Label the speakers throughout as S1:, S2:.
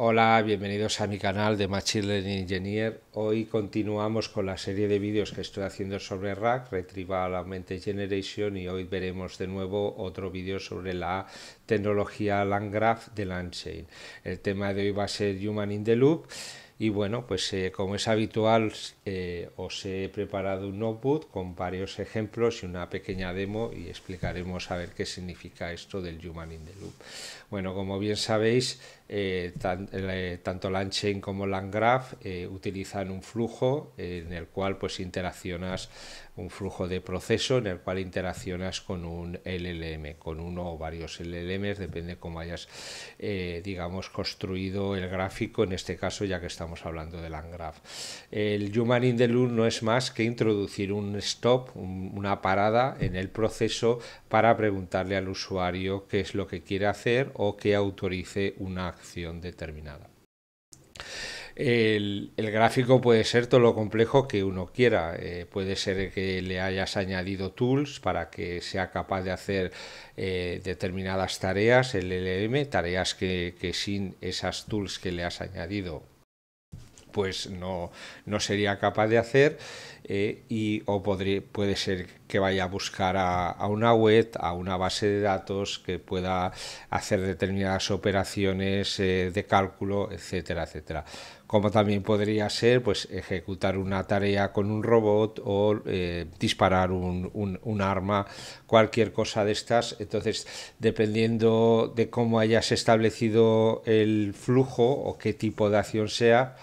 S1: Hola, bienvenidos a mi canal de Machine Learning Engineer. Hoy continuamos con la serie de vídeos que estoy haciendo sobre rack Retrieval Augmented Generation, y hoy veremos de nuevo otro vídeo sobre la tecnología LangGraph de LangChain. El tema de hoy va a ser Human in the Loop. Y bueno, pues eh, como es habitual, eh, os he preparado un notebook con varios ejemplos y una pequeña demo y explicaremos a ver qué significa esto del Human in the Loop. Bueno, como bien sabéis, eh, eh, tanto LandChain como LandGraph eh, utilizan un flujo eh, en el cual pues interaccionas un flujo de proceso en el cual interaccionas con un LLM, con uno o varios LLMs, depende cómo hayas, digamos, construido el gráfico, en este caso ya que estamos hablando de LandGraph. El Human in the Loop no es más que introducir un stop, una parada en el proceso para preguntarle al usuario qué es lo que quiere hacer o que autorice una acción determinada. El, gráfico puede ser todo lo complejo que uno quiera. Eh, puede ser que le hayas añadido tools para que sea capaz de hacer eh, determinadas tareas, el LLM, tareas que, que sin esas tools que le has añadido pues no, sería capaz de hacer eh, y o puede ser que vaya a buscar a, una web, a una base de datos que pueda hacer determinadas operaciones eh, de cálculo, etcétera, etcétera. Como también podría ser pues, ejecutar una tarea con un robot o eh, disparar un, arma, cualquier cosa de estas. Entonces, dependiendo de cómo hayas establecido el flujo o qué tipo de acción sea,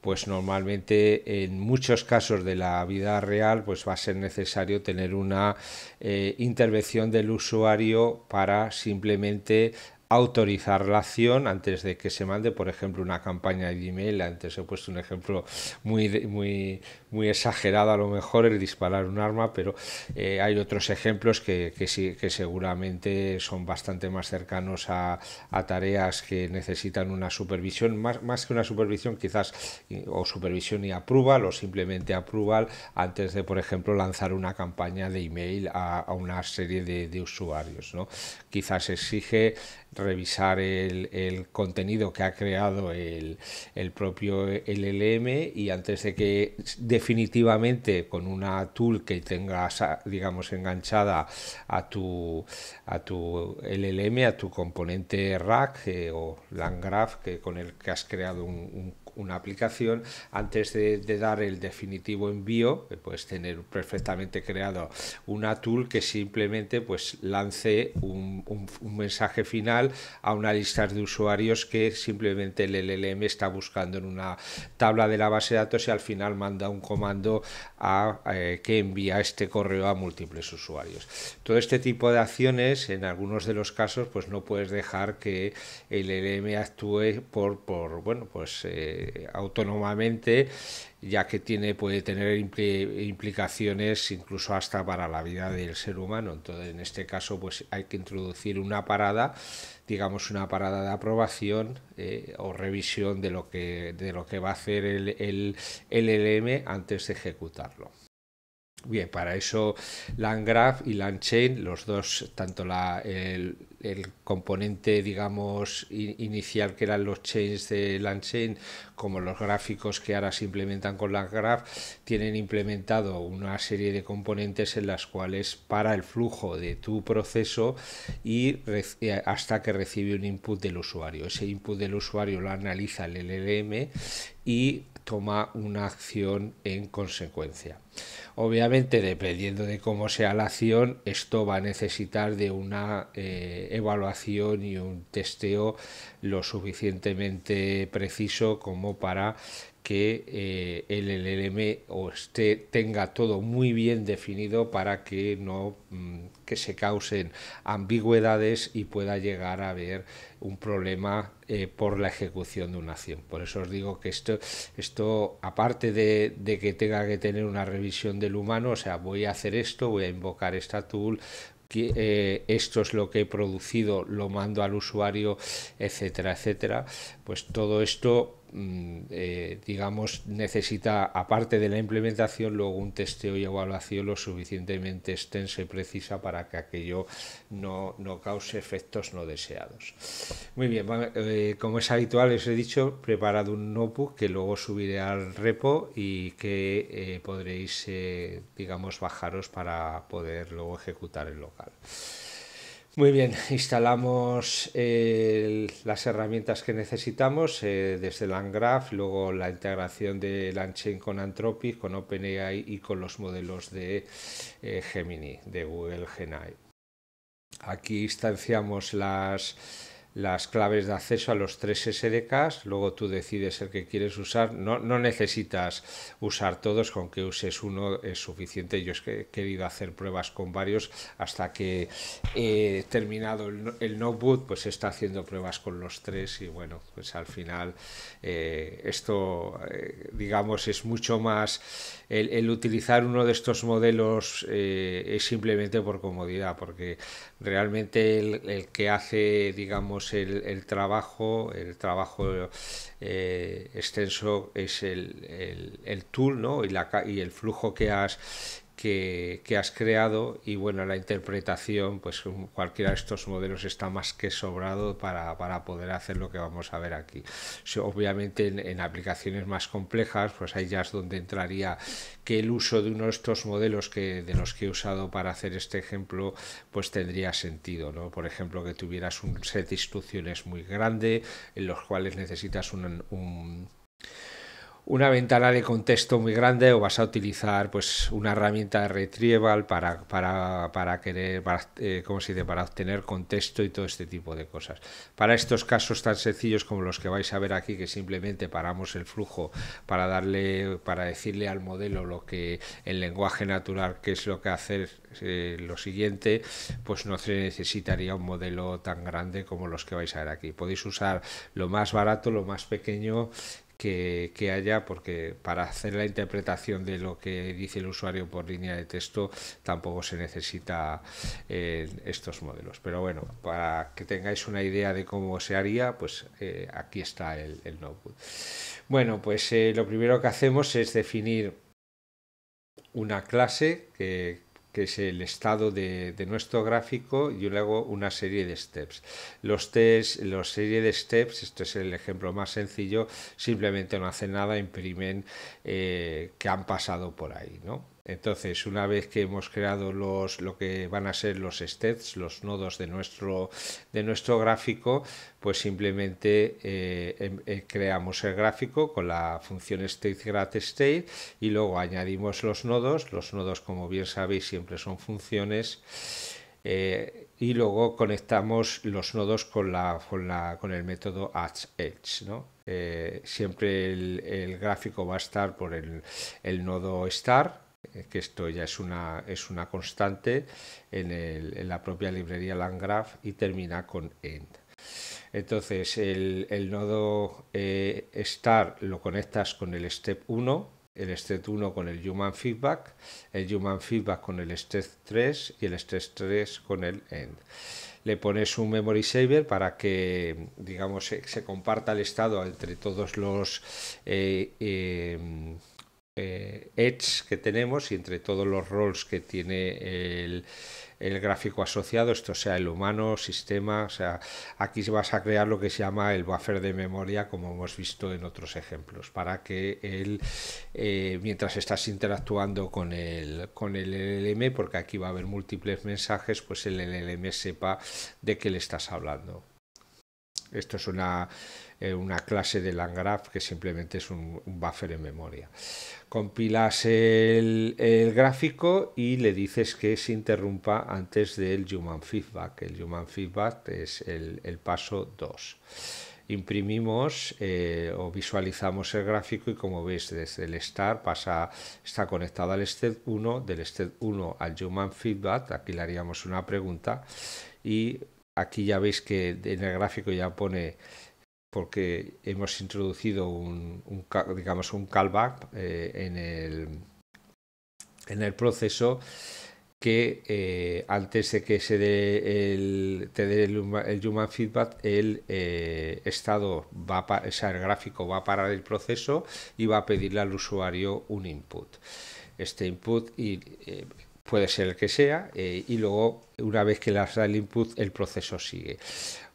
S1: pues normalmente en muchos casos de la vida real pues va a ser necesario tener una eh, intervención del usuario para simplemente autorizar la acción antes de que se mande, por ejemplo, una campaña de email Antes he puesto un ejemplo muy, muy, muy exagerado a lo mejor el disparar un arma, pero eh, hay otros ejemplos que, sí, seguramente son bastante más cercanos a, tareas que necesitan una supervisión, más, más, que una supervisión quizás o supervisión y approval o simplemente approval antes de, por ejemplo, lanzar una campaña de email a, a una serie de, usuarios. Quizás exige revisar el, contenido que ha creado el, propio LLM y antes de que definitivamente con una tool que tengas, digamos, enganchada a tu, a tu LLM, a tu componente rack eh, o LangGraph, que con el que has creado un una aplicación, antes de, dar el definitivo envío, eh, puedes tener perfectamente creado una tool que simplemente pues, lance un, mensaje final a una lista de usuarios que simplemente el LLM está buscando en una tabla de la base de datos y al final manda un comando a, eh, que envía este correo a múltiples usuarios. Todo este tipo de acciones, en algunos de los casos, pues no puedes dejar que el LLM actúe por, por bueno, pues eh, eh, autónomamente, ya que tiene, puede tener implicaciones incluso hasta para la vida del ser humano. Entonces, en este caso, pues hay que introducir una parada, digamos una parada de aprobación eh, o revisión de lo que, de lo que va a hacer el, el, el e antes de ejecutarlo. Bien, para eso LandGraph y Landchain, los dos, tanto la, el, componente, digamos, inicial que eran los chains de Landchain, como los gráficos que ahora se implementan con LandGraph, tienen implementado una serie de componentes en las cuales para el flujo de tu proceso y eh, hasta que recibe un input del usuario. Ese input del usuario lo analiza el LLM y toma una acción en consecuencia. Obviamente, dependiendo de cómo sea la acción, esto va a necesitar de una eh, evaluación y un testeo lo suficientemente preciso como para que eh, el LLM o esté, tenga todo muy bien definido para que no mm, que se causen ambigüedades y pueda llegar a haber un problema eh, por la ejecución de una acción. Por eso os digo que esto, esto aparte de, que tenga que tener una revisión del humano, o sea, voy a hacer esto, voy a invocar esta tool, que, eh, esto es lo que he producido, lo mando al usuario, etcétera, etcétera. Pues todo esto Mm, eh, digamos, necesita, aparte de la implementación, luego un testeo y evaluación lo suficientemente extenso y precisa para que aquello no, cause efectos no deseados. Muy bien, eh, como es habitual, os he dicho, preparado un notebook que luego subiré al repo y que eh, podréis, digamos, bajaros para poder luego ejecutar el local. Muy bien, instalamos eh, las herramientas que necesitamos eh, desde Landgraf, luego la integración de Langchain con Anthropic, con OpenAI y con los modelos de eh, Gemini, de Google genai Aquí instanciamos las las claves de acceso a los tres SDKs, luego tú decides el que quieres usar, no, no necesitas usar todos, con que uses uno es suficiente, yo es que he querido hacer pruebas con varios hasta que he terminado el, notebook, pues está haciendo pruebas con los tres y bueno, pues al final eh, esto eh, digamos es mucho más el, utilizar uno de estos modelos eh, es simplemente por comodidad, porque realmente el, que hace, digamos, el, trabajo, el trabajo eh, extenso es el, tool ¿no? y, la, y el flujo que has que, has creado y bueno, la interpretación, pues cualquiera de estos modelos está más que sobrado para, para poder hacer lo que vamos a ver aquí. obviamente en, aplicaciones más complejas, pues ahí ya es donde entraría que el uso de uno de estos modelos que, de los que he usado para hacer este ejemplo, pues tendría sentido, ¿no? Por ejemplo, que tuvieras un set de instrucciones muy grande en los cuales necesitas un una ventana de contexto muy grande o vas a utilizar pues una herramienta de retrieval para, para, querer para, eh, para obtener contexto y todo este tipo de cosas. Para estos casos tan sencillos como los que vais a ver aquí, que simplemente paramos el flujo para darle, para decirle al modelo lo que el lenguaje natural qué es lo que hacer eh, lo siguiente, pues no se necesitaría un modelo tan grande como los que vais a ver aquí. Podéis usar lo más barato, lo más pequeño que, haya, porque para hacer la interpretación de lo que dice el usuario por línea de texto tampoco se necesita eh, estos modelos. Pero bueno, para que tengáis una idea de cómo se haría, pues eh, aquí está el, notebook. Bueno, pues eh, lo primero que hacemos es definir una clase que, es el estado de, nuestro gráfico, yo luego hago una serie de steps. Los test, la serie de steps, este es el ejemplo más sencillo, simplemente no hacen nada, imprimen eh, que han pasado por ahí, ¿no? Entonces, una vez que hemos creado los, lo que van a ser los states los nodos de nuestro, gráfico, pues simplemente eh, em, eh, creamos el gráfico con la función state y luego añadimos los nodos. Los nodos, como bien sabéis, siempre son funciones. Eh, y luego conectamos los nodos con, con, el método addEdge. ¿no? siempre el, gráfico va a estar por el, el nodo star que esto ya es una, es una constante en, la propia librería Landgraf y termina con end. Entonces el, nodo eh, star lo conectas con el step 1, el step 1 con el human feedback, el human feedback con el step 3 y el step 3 con el end. Le pones un memory saver para que digamos se, comparta el estado entre todos los eh, eh, eh, edge que tenemos y entre todos los roles que tiene el, gráfico asociado, esto sea el humano, sistema, o sea, aquí vas a crear lo que se llama el buffer de memoria, como hemos visto en otros ejemplos, para que él, eh, mientras estás interactuando con el, con el LLM, porque aquí va a haber múltiples mensajes, pues el LLM sepa de qué le estás hablando. Esto es una una clase de langraph que simplemente es un, buffer en memoria. Compilas el, gráfico y le dices que se interrumpa antes del human feedback. El human feedback es el, paso 2. Imprimimos eh, o visualizamos el gráfico y como veis desde el start pasa, está conectado al step 1, del step 1 al human feedback, aquí le haríamos una pregunta y aquí ya veis que en el gráfico ya pone porque hemos introducido un, digamos un callback eh, en, el, en el proceso que eh, antes de que se dé el, te dé el, human feedback, el eh, estado va a, el gráfico va a parar el proceso y va a pedirle al usuario un input. Este input y puede ser el que sea, eh, y luego una vez que las da el input, el proceso sigue.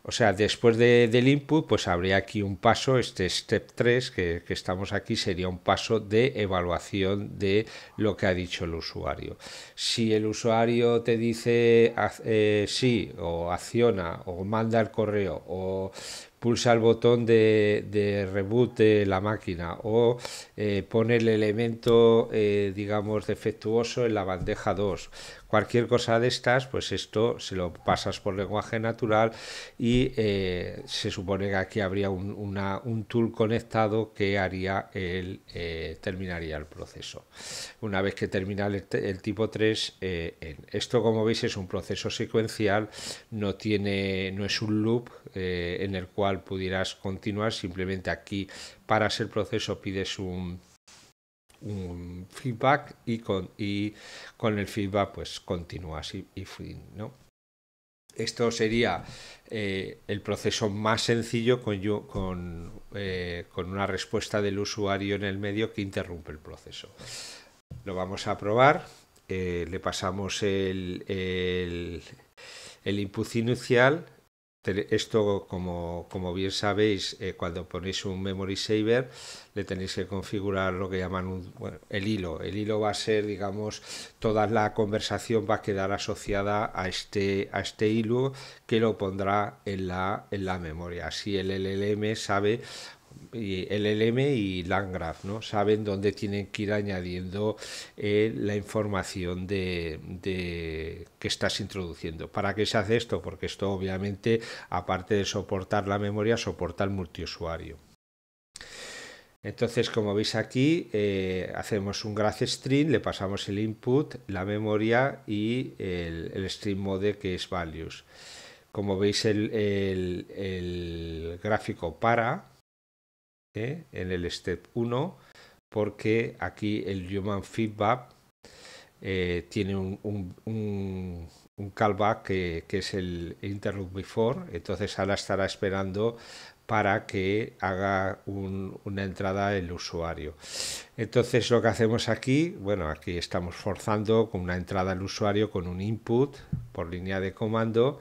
S1: O sea, después del input, pues habría aquí un paso, este step 3 que, estamos aquí sería un paso de evaluación de lo que ha dicho el usuario. Si el usuario te dice eh, sí o acciona o manda el correo o pulsa el botón de, reboot de la máquina o eh, pone el elemento, eh, digamos, defectuoso en la bandeja 2 cualquier cosa de estas, pues esto se lo pasas por lenguaje natural y eh, se supone que aquí habría un, un tool conectado que haría el, eh, terminaría el proceso. Una vez que termina el, tipo 3, eh, esto como veis es un proceso secuencial, no, tiene, no es un loop en el cual pudieras continuar, simplemente aquí paras el proceso, pides un un feedback y con, y con el feedback pues continúas y, y fin, ¿no? Esto sería eh, el proceso más sencillo eh, con, una respuesta del usuario en el medio que interrumpe el proceso. Lo vamos a probar, eh, le pasamos el, el, el input inicial, esto, como, como, bien sabéis, eh, cuando ponéis un memory saver, le tenéis que configurar lo que llaman un, el hilo. El hilo va a ser, digamos, toda la conversación va a quedar asociada a este, a este hilo que lo pondrá en la, en la memoria. Así el LLM sabe y LLM y langraf ¿no? Saben dónde tienen que ir añadiendo eh, la información de, que estás introduciendo. ¿Para qué se hace esto? Porque esto obviamente, aparte de soportar la memoria, soporta el multiusuario. Entonces, como veis aquí, eh, hacemos un graph string, le pasamos el input, la memoria y el, el stream mode que es values. Como veis, el, el gráfico para, ¿eh? en el step 1 porque aquí el human feedback eh, tiene un, un, callback que, que, es el interrupt before, entonces ahora estará esperando para que haga una entrada el usuario. Entonces lo que hacemos aquí, bueno, aquí estamos forzando con una entrada al usuario con un input por línea de comando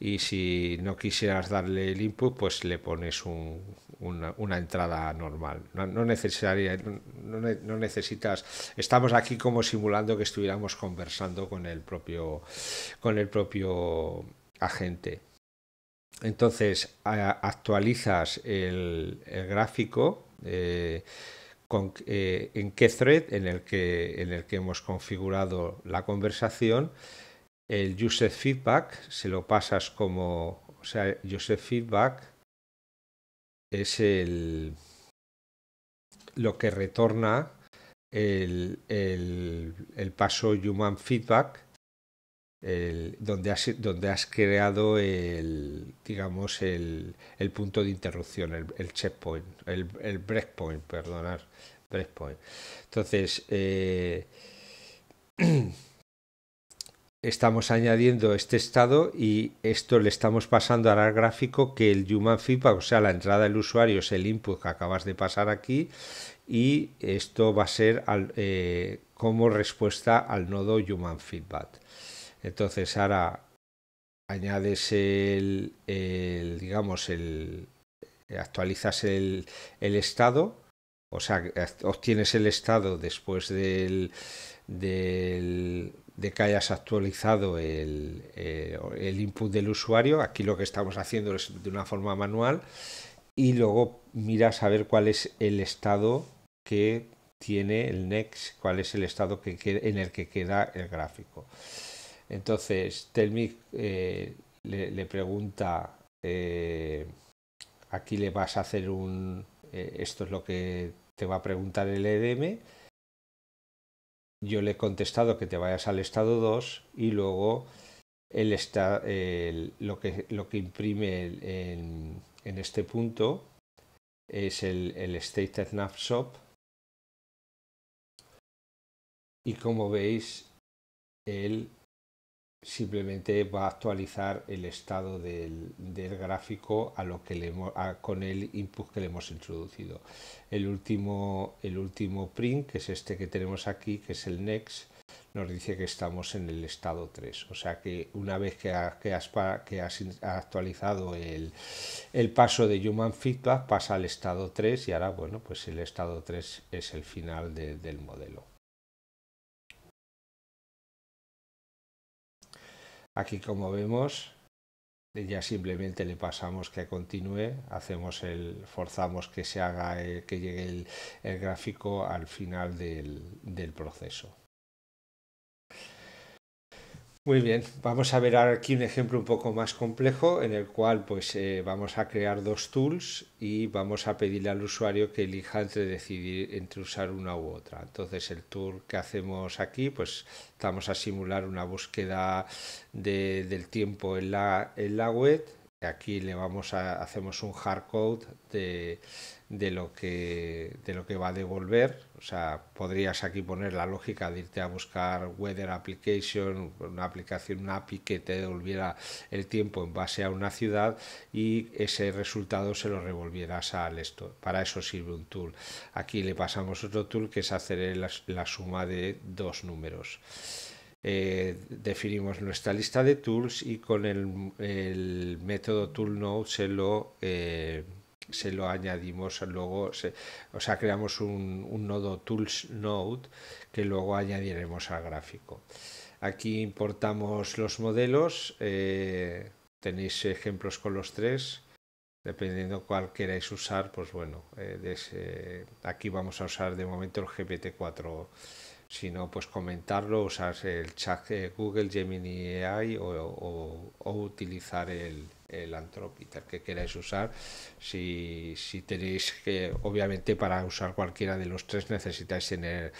S1: y si no quisieras darle el input, pues le pones un, una, entrada normal. No, necesaria, no, necesitas. Estamos aquí como simulando que estuviéramos conversando con el propio, con el propio agente. Entonces actualizas el, gráfico. Eh, eh, en qué thread en el que, en el que hemos configurado la conversación, el user feedback se lo pasas como, o sea, user feedback es el lo que retorna el, paso Human Feedback, donde, has, donde has creado el, digamos, el, punto de interrupción, el, checkpoint, el, el breakpoint, perdonar, breakpoint. Entonces, eh, estamos añadiendo este estado y esto le estamos pasando al gráfico que el human feedback, o sea, la entrada del usuario es el input que acabas de pasar aquí y esto va a ser eh, como respuesta al nodo human feedback. Entonces ahora añades el, digamos, el actualizas el, el estado, o sea, obtienes el estado después del, del de que hayas actualizado eh, el, input del usuario. Aquí lo que estamos haciendo es de una forma manual y luego miras a ver cuál es el estado que tiene el next, cuál es el estado que en el que queda el gráfico. Entonces, Telmic eh, le, pregunta, eh, aquí le vas a hacer un, esto es lo que te va a preguntar el EDM yo le he contestado que te vayas al estado 2 y luego está, lo, que, lo que imprime en, este punto es el, el State Snapshot. Y como veis, el simplemente va a actualizar el estado del, del gráfico a lo que le con el input que le hemos introducido. El último, el último print, que es este que tenemos aquí, que es el next, nos dice que estamos en el estado 3. O sea que una vez que, ha, que, has, actualizado el, paso de Human Feedback, pasa al estado 3 y ahora, bueno, pues el estado 3 es el final del modelo.
S2: Aquí como vemos
S1: ya simplemente le pasamos que continúe, hacemos el, forzamos que se haga, eh, que llegue el, gráfico al final del proceso. Muy bien, vamos a ver aquí un ejemplo un poco más complejo en el cual pues eh, vamos a crear dos tools y vamos a pedirle al usuario que elija entre decidir entre usar una u otra. Entonces el tool que hacemos aquí pues estamos a simular una búsqueda del tiempo en la web aquí le vamos a hacemos un hardcode de, de lo que de lo que va a devolver o sea podrías aquí poner la lógica de irte a buscar weather application una aplicación una API que te devolviera el tiempo en base a una ciudad y ese resultado se lo revolvieras al esto para eso sirve un tool aquí le pasamos otro tool que es hacer la suma de dos números eh, definimos nuestra lista de tools y con el, método tool node se lo eh, se lo añadimos luego, o sea, creamos un, nodo tools node que luego añadiremos al gráfico. Aquí importamos los modelos, eh, tenéis ejemplos con los tres, dependiendo cuál queráis usar, pues bueno, aquí vamos a usar de momento el GPT-4 no, pues comentarlo, usar el chat eh, Google, Gemini AI o, utilizar el, el que queráis usar. Si, tenéis que, obviamente para usar cualquiera de los tres necesitáis tener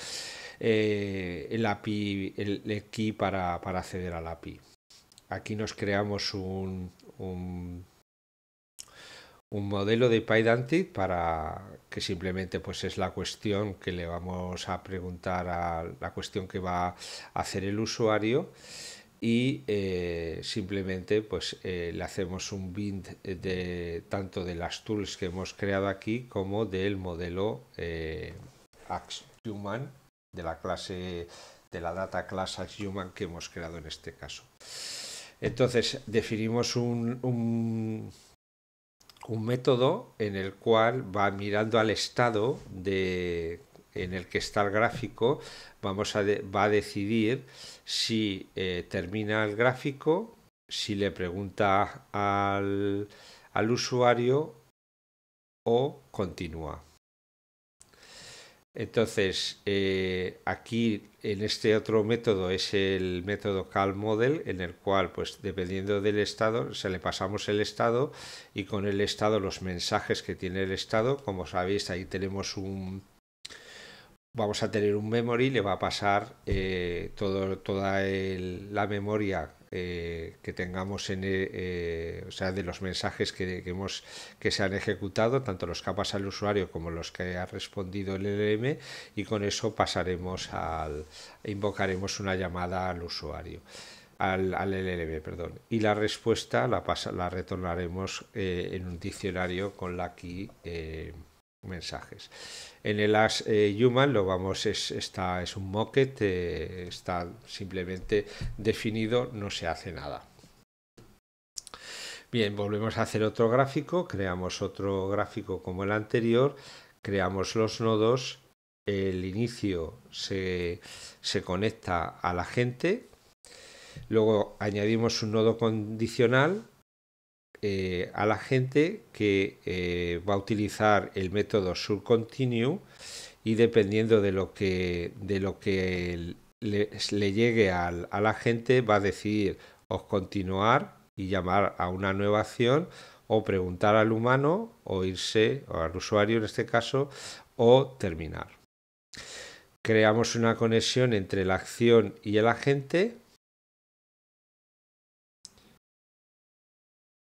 S1: eh, el API, el, key para, acceder al API. Aquí nos creamos un un modelo de PyDantic para que simplemente pues es la cuestión que le vamos a preguntar a la cuestión que va a hacer el usuario y eh, simplemente pues eh, le hacemos un bind de tanto de las tools que hemos creado aquí como del modelo eh, AxHuman de la clase de la data class AxHuman que hemos creado en este caso entonces definimos un un método en el cual va mirando al estado de, en el que está el gráfico, vamos a va a decidir si eh, termina el gráfico, si le pregunta al, al usuario o continúa. Entonces, eh, aquí en este otro método es el método Cal Model, en el cual, pues dependiendo del estado, se le pasamos el estado y con el estado los mensajes que tiene el estado. Como sabéis, ahí tenemos un. Vamos a tener un memory, le va a pasar eh, todo, toda la memoria eh, que tengamos en, eh, eh, o sea, de los mensajes que, hemos, que se han ejecutado, tanto los que ha pasado usuario como los que ha respondido el LLM y con eso pasaremos al, invocaremos una llamada al usuario. Al, al LLM, perdón. Y la respuesta la, la retornaremos en un diccionario con la key mensajes. En el As eh, Human lo vamos, es, es un mocket, eh, está simplemente definido, no se hace nada. Bien, volvemos a hacer otro gráfico, creamos otro gráfico como el anterior, creamos los nodos, el inicio se, se conecta a la gente, luego añadimos un nodo condicional eh, a la gente que eh, va a utilizar el método SurContinue y dependiendo de lo que, de lo que le, llegue al, a la gente va a decir o continuar y llamar a una nueva acción o preguntar al humano o irse o al usuario en este caso o terminar. Creamos una conexión entre la acción y el agente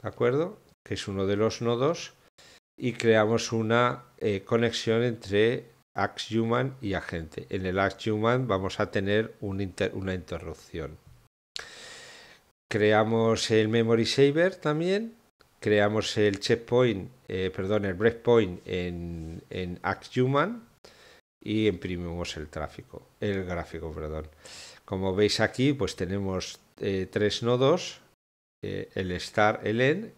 S1: ¿de acuerdo? Que es uno de los nodos y creamos una eh, conexión entre human y agente. En el human vamos a tener una interrupción. Creamos el memory saver también. Creamos el checkpoint, eh, perdón, el breakpoint en, en human y imprimimos el tráfico, el gráfico, perdón. Como veis aquí, pues tenemos eh, tres nodos eh, el star El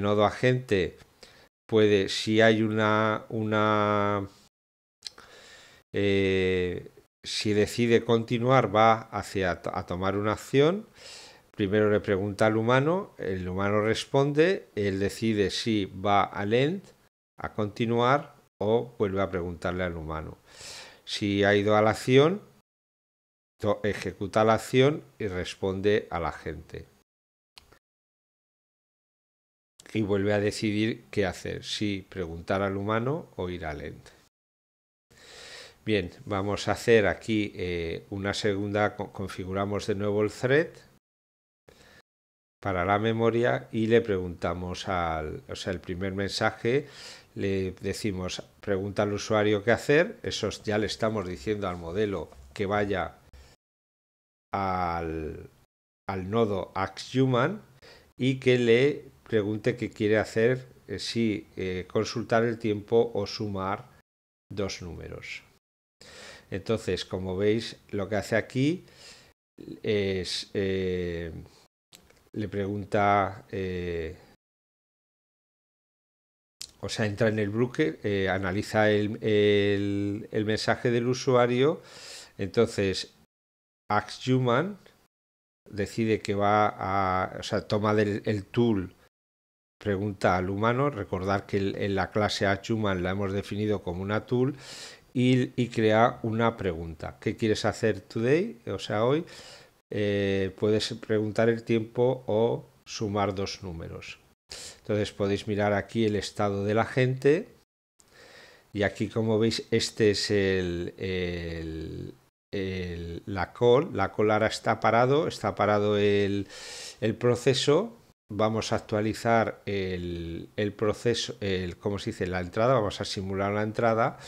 S1: nodo agente puede, si hay una, una eh, si decide continuar, va hacia a tomar una acción. Primero le pregunta al humano, el humano responde, él decide si va al end, a continuar, o vuelve a preguntarle al humano. Si ha ido a la acción, ejecuta la acción y responde al agente y vuelve a decidir qué hacer, si preguntar al humano o ir al end Bien, vamos a hacer aquí eh, una segunda, configuramos de nuevo el thread para la memoria y le preguntamos al, o sea, el primer mensaje le decimos, pregunta al usuario qué hacer, eso ya le estamos diciendo al modelo que vaya al, al nodo AxHuman y que le pregunte qué quiere hacer eh, si eh, consultar el tiempo o sumar dos números. Entonces, como veis, lo que hace aquí es eh, le pregunta, o sea, entra en el broker, analiza el, mensaje del usuario, entonces human decide que va a, o sea, toma el tool pregunta al humano. Recordar que en la clase HUMAN la hemos definido como una tool y, crea una pregunta. ¿Qué quieres hacer today? O sea, hoy eh, puedes preguntar el tiempo o sumar dos números. Entonces podéis mirar aquí el estado de la gente. Y aquí, como veis, este es el, la call. La call ahora está parado, está parado el proceso vamos a actualizar el, proceso, el, se dice? La entrada, vamos a simular la entrada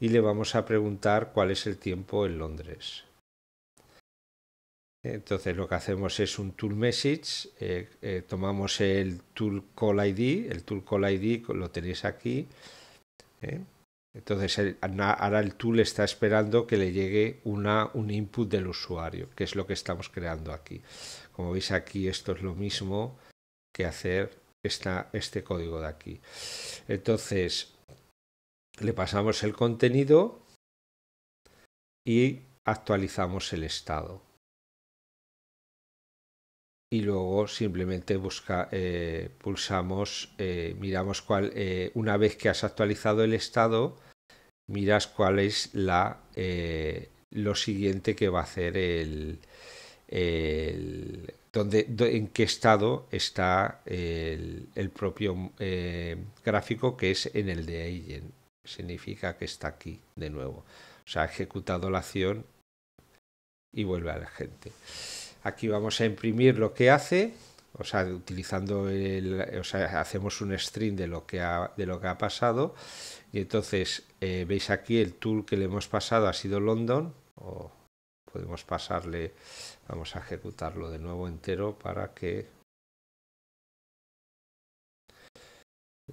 S1: y le vamos a preguntar cuál es el tiempo en Londres. Entonces lo que hacemos es un tool message, eh, eh, tomamos el tool call ID, el tool call ID lo tenéis aquí. ¿eh? Entonces ahora el tool está esperando que le llegue un input del usuario, que es lo que estamos creando aquí. Como veis aquí esto es lo mismo que hacer está este código de aquí. Entonces, le pasamos el contenido y actualizamos el estado. Y luego simplemente busca, eh, pulsamos, eh, miramos cuál, eh, una vez que has actualizado el estado, miras cuál es la, lo siguiente que va a hacer el donde, en qué estado está el, propio eh, gráfico que es en el de agent. Significa que está aquí de nuevo. O sea, ha ejecutado la acción y vuelve a la gente. Aquí vamos a imprimir lo que hace, o sea, utilizando el, o sea, hacemos un string de lo que ha, de lo que ha pasado y entonces eh, veis aquí el tool que le hemos pasado ha sido London o podemos pasarle Vamos a ejecutarlo de nuevo entero para que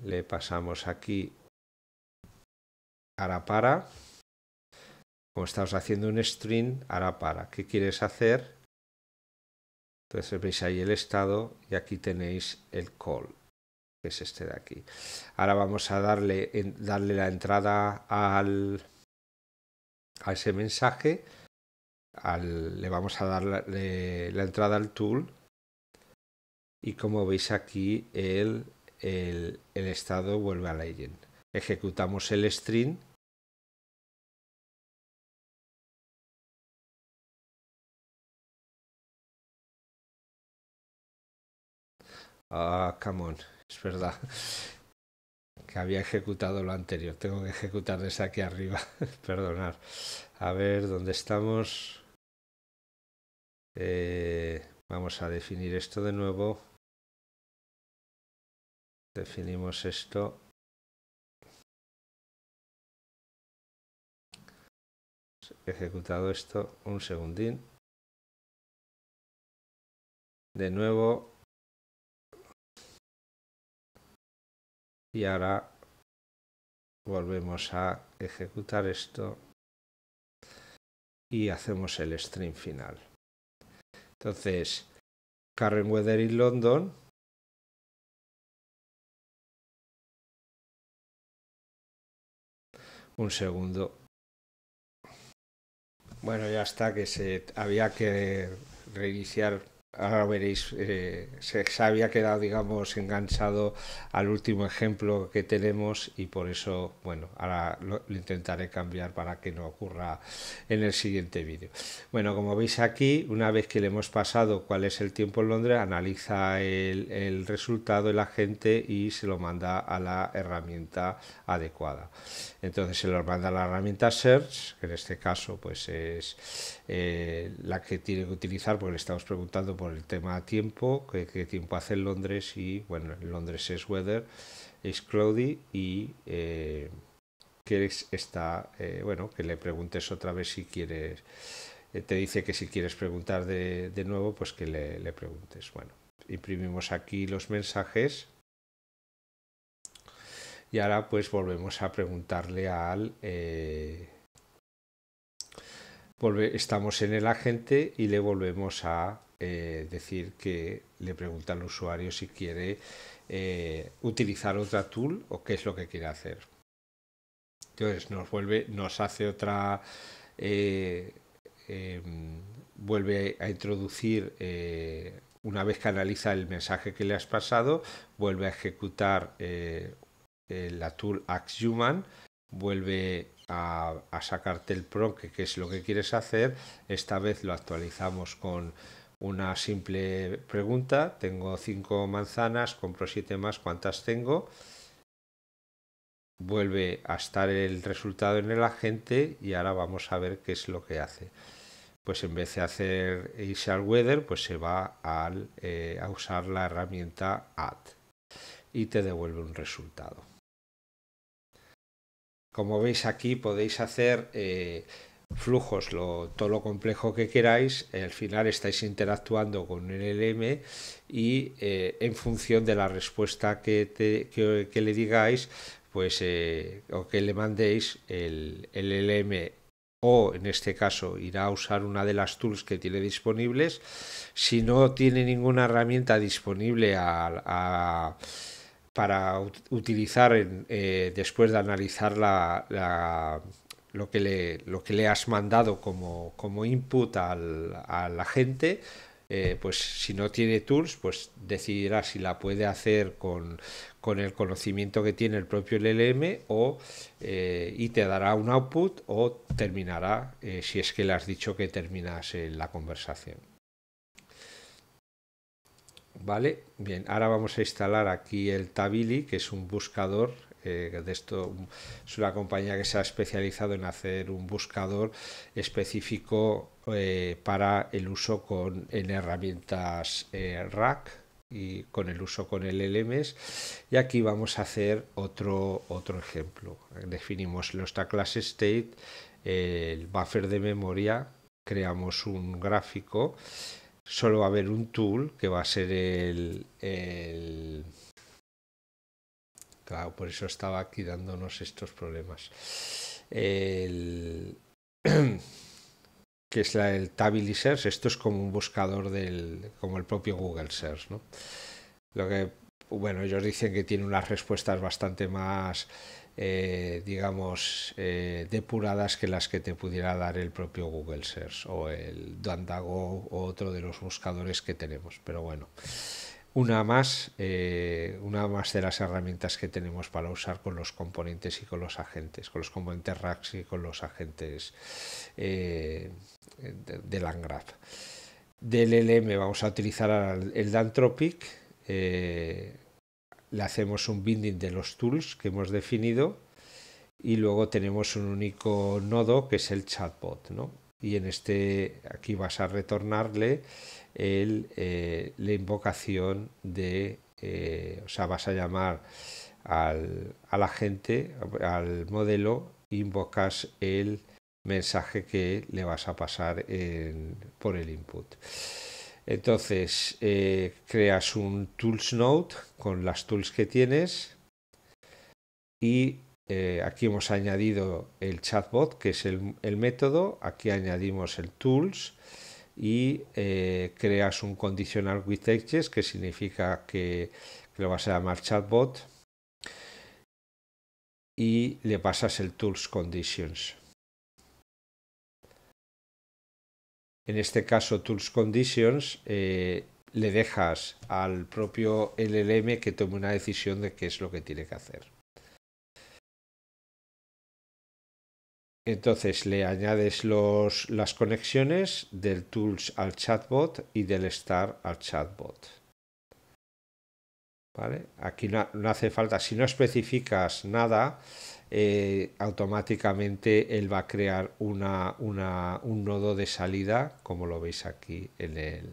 S1: le pasamos aquí ara para. Como estamos haciendo un string, ara para. ¿Qué quieres hacer? Entonces veis ahí el estado y aquí tenéis el call, que es este de aquí. Ahora vamos a darle, darle la entrada al, a ese mensaje le vamos a dar la, entrada al tool y como veis aquí
S2: el, el, estado vuelve a la legend. Ejecutamos el string Ah, come on, es verdad que había ejecutado lo anterior. Tengo que
S1: ejecutar desde aquí arriba, perdonar. A ver, ¿dónde estamos?
S2: Eh, vamos a definir esto de nuevo. Definimos esto. Ejecutado esto un segundín. De nuevo. Y ahora volvemos a ejecutar esto y hacemos el stream final. Entonces, Current Weather in London. Un segundo. Bueno, ya está, que se
S1: había que reiniciar Ahora veréis, eh, se, había quedado, digamos, enganchado al último ejemplo que tenemos y por eso, bueno, ahora lo, intentaré cambiar para que no ocurra en el siguiente vídeo. Bueno, como veis aquí, una vez que le hemos pasado cuál es el tiempo en Londres, analiza el, el resultado el agente y se lo manda a la herramienta adecuada. Entonces se lo manda a la herramienta Search, que en este caso pues es eh, la que tiene que utilizar porque le estamos preguntando por el tema tiempo, qué, tiempo hace en Londres y bueno, en Londres es weather, es cloudy y eh, quieres está, eh, bueno, que le preguntes otra vez si quieres, eh, te dice que si quieres preguntar de, nuevo, pues que le, preguntes. Bueno, imprimimos aquí los mensajes y ahora pues volvemos a preguntarle al estamos en el agente y le volvemos a eh, decir que le pregunta al usuario si quiere eh, utilizar otra tool o qué es lo que quiere hacer. Entonces nos vuelve, nos hace otra, eh, em, vuelve a introducir, una vez que analiza el mensaje que le has pasado, vuelve a ejecutar la tool Human, vuelve a, sacarte el prompt, que, que, es lo que quieres hacer. Esta vez lo actualizamos con una simple pregunta. Tengo cinco manzanas, compro siete más, ¿cuántas tengo? Vuelve a estar el resultado en el agente y ahora vamos a ver qué es lo que hace. Pues en vez de hacer irse weather, pues se va eh, a usar la herramienta add y te devuelve un resultado. Como veis aquí podéis hacer eh, flujos, todo lo complejo que queráis, al final estáis interactuando con un LM y eh, en función de la respuesta que, le digáis, pues eh, o que le mandéis el, LM o en este caso irá a usar una de las tools que tiene disponibles. Si no tiene ninguna herramienta disponible para utilizar eh, después de analizar la lo que le, lo que le has mandado como, input al, a la gente. Eh, pues si no tiene tools, pues decidirá si la puede hacer con, el conocimiento que tiene el propio LLM o, eh, y te dará un output o terminará eh, si es que le has dicho que terminas la conversación. Vale, bien, ahora vamos a instalar aquí el Tabili, que es un buscador de esto es una compañía que se ha especializado en hacer un buscador específico eh, para el uso con, en herramientas eh, rack y con el uso con LLMs. Y aquí vamos a hacer otro, otro ejemplo. Definimos nuestra clase state, el buffer de memoria, creamos un gráfico. Solo va a haber un tool que va a ser el Claro, por eso estaba aquí dándonos estos problemas. que es la, el Tabili Search, esto es como un buscador del, como el propio Google Search, Lo que, bueno, ellos dicen que tiene unas respuestas bastante más, eh, digamos, eh, depuradas que las que te pudiera dar el propio Google Search o el Duandago o otro de los buscadores que tenemos, pero bueno una más, eh, una más de las herramientas que tenemos para usar con los componentes y con los agentes, con los componentes racks y con los agentes eh, de, de, Del LM vamos a utilizar el Dantropic, eh, le hacemos un binding de los tools que hemos definido y luego tenemos un único nodo que es el chatbot, ¿no? Y en este aquí vas a retornarle eh, la invocación de, eh, o sea, vas a llamar al, a la gente, al modelo, invocas el mensaje que le vas a pasar por el input. Entonces, eh, creas un tools node con las tools que tienes y aquí hemos añadido el chatbot, que es el, el método, aquí añadimos el tools y eh, creas un conditional with edges que significa que,
S2: lo vas a llamar chatbot y le pasas el tools conditions. En este
S1: caso tools conditions eh, le dejas al propio LLM que tome una decisión de qué es lo que tiene que hacer. Entonces le añades las conexiones del tools al chatbot y del star al chatbot. ¿Vale? Aquí no, hace falta, si no especificas nada, eh, automáticamente él va a crear un nodo de salida, como lo veis aquí en el,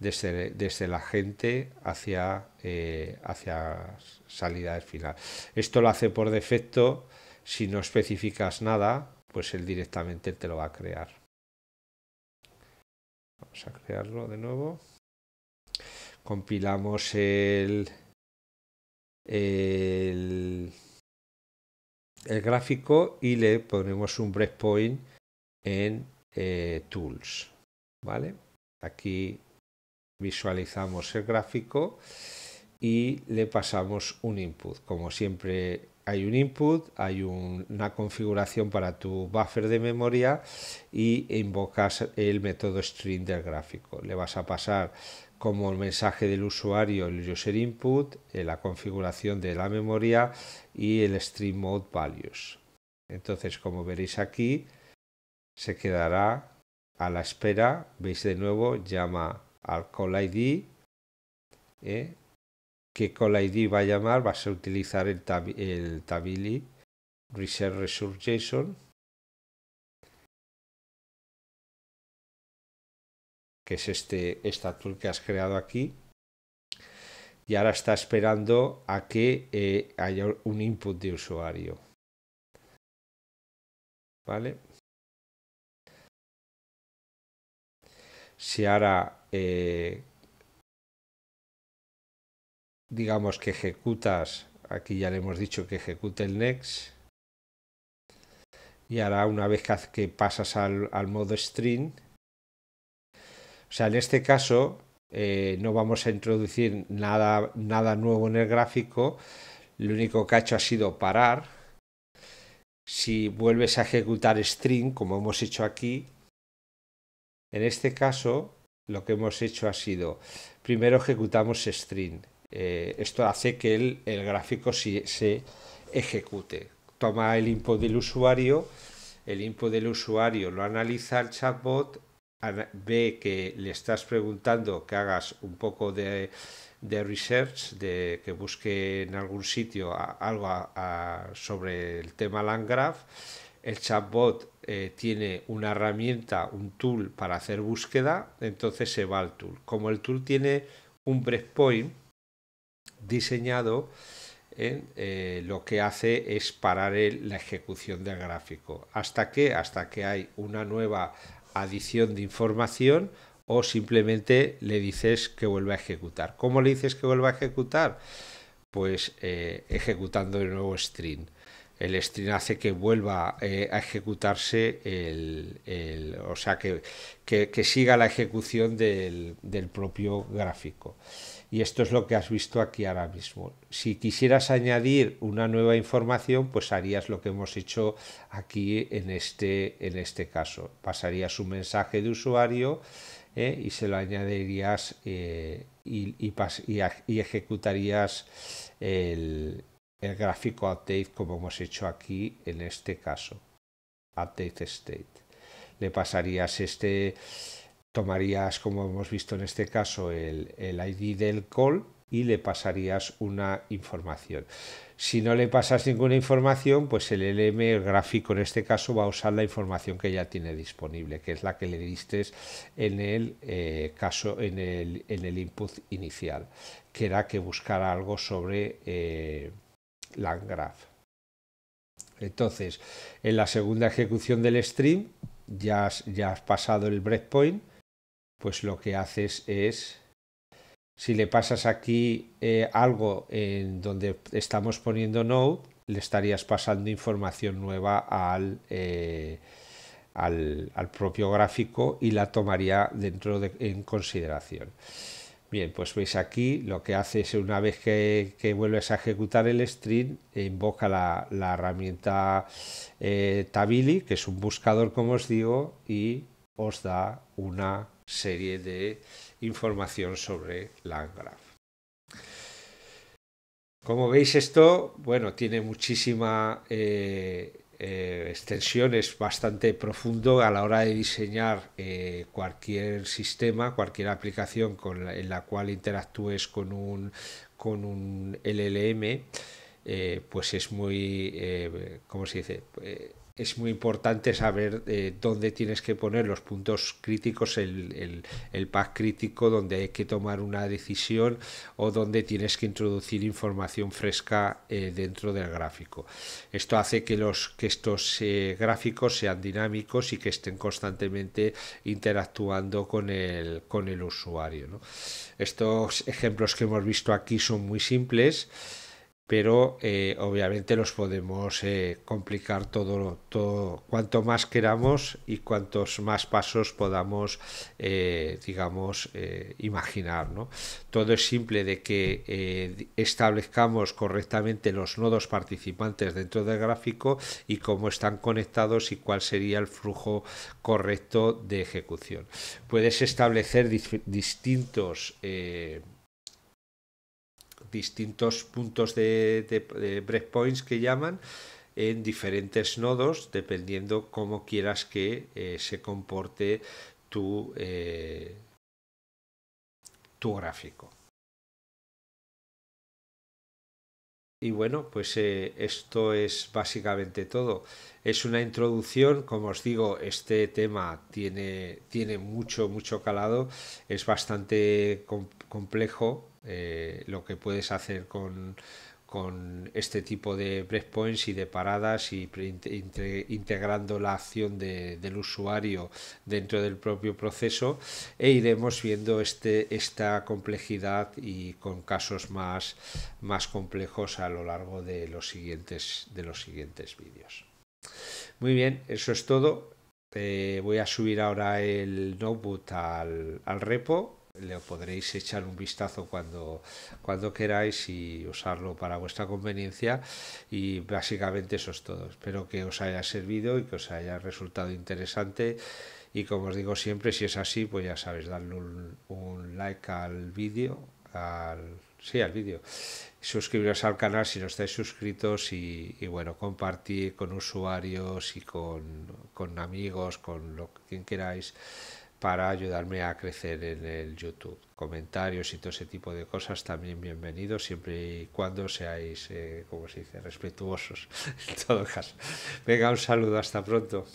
S1: desde, la gente hacia, eh, hacia salida del final. Esto lo hace por defecto si no especificas nada pues él directamente te lo va a crear. Vamos a crearlo de nuevo. Compilamos el, el, el gráfico y le ponemos un breakpoint en eh, Tools. ¿Vale? Aquí visualizamos el gráfico y le pasamos un input. Como siempre hay un input, hay una configuración para tu buffer de memoria y invocas el método string del gráfico. Le vas a pasar como mensaje del usuario el user input, eh, la configuración de la memoria y el stream mode values. Entonces, como veréis aquí, se quedará a la espera. Veis de nuevo, llama al call ID. Eh, que la ID va a llamar vas a utilizar el, Tabili
S2: que es este, esta tool que has creado aquí y ahora está esperando a que eh, haya un input de usuario vale si ahora eh,
S1: digamos que ejecutas, aquí ya le hemos dicho que ejecute el next, y ahora una vez que pasas al, al modo string, o sea, en este caso eh, no vamos a introducir nada, nada nuevo en el gráfico, lo único que ha hecho ha sido parar. Si vuelves a ejecutar string, como hemos hecho aquí, en este caso lo que hemos hecho ha sido, primero ejecutamos string, eh, esto hace que el, gráfico se ejecute. Toma el input del usuario, el input del usuario lo analiza el chatbot, ve que le estás preguntando que hagas un poco de, research, de que busque en algún sitio algo sobre el tema Landgraf. El chatbot eh, tiene una herramienta, un tool para hacer búsqueda, entonces se va al tool. Como el tool tiene un breakpoint, diseñado ¿eh? Eh, lo que hace es parar la ejecución del gráfico. ¿Hasta que Hasta que hay una nueva adición de información o simplemente le dices que vuelva a ejecutar. ¿Cómo le dices que vuelva a ejecutar? Pues eh, ejecutando el nuevo string el stream hace que vuelva eh, a ejecutarse el, o sea que, siga la ejecución del, propio gráfico y esto es lo que has visto aquí ahora mismo si quisieras añadir una nueva información pues harías lo que hemos hecho aquí en este en este caso pasarías un mensaje de usuario eh, y se lo añadirías eh, y, ejecutarías el, el gráfico update como hemos hecho aquí en este caso. Update state. Le pasarías este, tomarías como hemos visto en este caso el, el ID del call y le pasarías una información. Si no le pasas ninguna información, pues el LM, el gráfico en este caso, va a usar la información que ya tiene disponible, que es la que le diste en el eh, caso, en el, en el, input inicial, que era que buscara algo sobre eh, Landgraf. Entonces, en la segunda ejecución del stream, ya has, ya pasado el breakpoint, pues lo que haces es, si le pasas aquí eh, algo en donde estamos poniendo node, le estarías pasando información nueva al, eh, al, al propio gráfico y la tomaría dentro de, en consideración. Bien, pues veis aquí lo que hace es una vez que, vuelves a ejecutar el string, invoca la, herramienta eh, Tabili, que es un buscador como os digo, y os da una serie de información sobre Langgraph. Como veis esto, bueno, tiene muchísima eh, eh, extensión es bastante profundo a la hora de diseñar eh, cualquier sistema, cualquier aplicación con la, en la cual interactúes con un, con un LLM, eh, pues es muy, ¿cómo se dice? es muy importante saber eh, dónde tienes que poner los puntos críticos, el, pack crítico donde hay que tomar una decisión o dónde tienes que introducir información fresca eh, dentro del gráfico. Esto hace que, los, que estos eh, gráficos sean dinámicos y que estén constantemente interactuando con el, usuario. Estos ejemplos que hemos visto aquí son muy simples pero eh, obviamente los podemos eh, complicar todo, cuanto más queramos y cuantos más pasos podamos, eh, digamos, imaginar. ¿no? Todo es simple de que establezcamos correctamente los nodos participantes dentro del gráfico y cómo están conectados y cuál sería el flujo correcto de ejecución. Puedes establecer distintos distintos puntos de, breakpoints que llaman en diferentes nodos dependiendo cómo quieras que eh, se comporte tu, eh,
S2: tu gráfico. Y bueno, pues eh, esto es básicamente todo.
S1: Es una introducción, como os digo, este tema tiene, mucho, mucho calado, es bastante complejo eh, lo que puedes hacer con, este tipo de breakpoints y de paradas y integrando la acción del usuario dentro del propio proceso e iremos viendo este, esta complejidad y con casos más, complejos a lo largo de los siguientes, vídeos. Muy bien, eso es todo. Eh, voy a subir ahora el notebook al repo le podréis echar un vistazo cuando, cuando queráis y usarlo para vuestra conveniencia. Y básicamente eso es todo. Espero que os haya servido y que os haya resultado interesante. Y como os digo siempre, si es así, pues ya sabéis, darle un, like al vídeo, al, sí, al vídeo. Suscribiros al canal si no estáis suscritos y, bueno, compartir con usuarios y con, con amigos, con lo, quien queráis para ayudarme a crecer en el YouTube. Comentarios y todo ese tipo de cosas también bienvenidos, siempre y cuando seáis, eh, como se dice, respetuosos en todo caso. Venga, un saludo, hasta pronto.